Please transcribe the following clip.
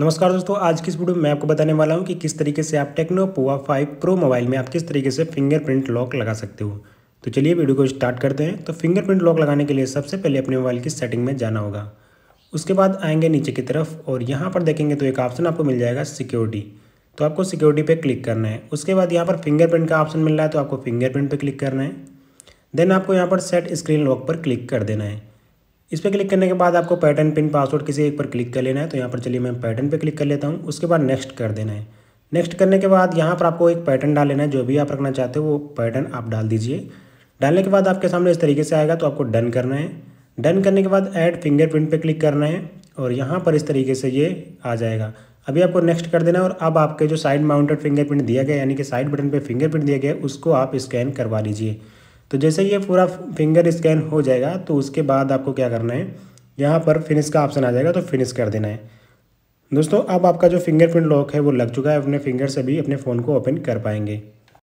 नमस्कार दोस्तों आज की इस वीडियो में मैं आपको बताने वाला हूं कि किस तरीके से आप Tecno Pova five pro mobile में आप किस तरीके से फिंगरप्रिंट लॉक लगा सकते हो तो चलिए वीडियो को स्टार्ट करते हैं तो फिंगरप्रिंट लॉक लगाने के लिए सबसे पहले अपने मोबाइल की सेटिंग में जाना होगा उसके बाद आएंगे नीचे की तरफ और यहाँ पर देखेंगे तो एक ऑप्शन आपको मिल जाएगा सिक्योरिटी तो आपको सिक्योरिटी पर क्लिक करना है उसके बाद यहाँ पर फिंगरप्रिंट का ऑप्शन मिल रहा है तो आपको फिंगरप्रिंट पर क्लिक करना है देन आपको यहाँ पर सेट स्क्रीन लॉक पर क्लिक कर देना है इस पर क्लिक करने के बाद आपको पैटर्न पिन पासवर्ड किसी एक पर क्लिक कर लेना है तो यहाँ पर चलिए मैं पैटर्न पर क्लिक कर लेता हूँ उसके बाद नेक्स्ट कर देना है नेक्स्ट करने के बाद यहाँ पर आपको एक पैटर्न डाल लेना है जो भी आप रखना चाहते हो वो पैटर्न आप डाल दीजिए डालने के बाद आपके सामने इस तरीके से आएगा तो आपको डन करना है डन करने के बाद ऐड फिंगरप्रिंट पे क्लिक करना है और यहाँ पर इस तरीके से ये आ जाएगा अभी आपको नेक्स्ट कर देना है और अब आपके जो साइड माउंटेड फिंगरप्रिंट दिया गया यानी कि साइड बटन पे फिंगरप्रिंट दिया गया उसको आप स्कैन करवा लीजिए तो जैसे ये पूरा फिंगर स्कैन हो जाएगा तो उसके बाद आपको क्या करना है यहाँ पर फिनिश का ऑप्शन आ जाएगा तो फिनिश कर देना है दोस्तों अब आपका जो फिंगरप्रिंट लॉक है वो लग चुका है अपने फिंगर से भी अपने फ़ोन को ओपन कर पाएंगे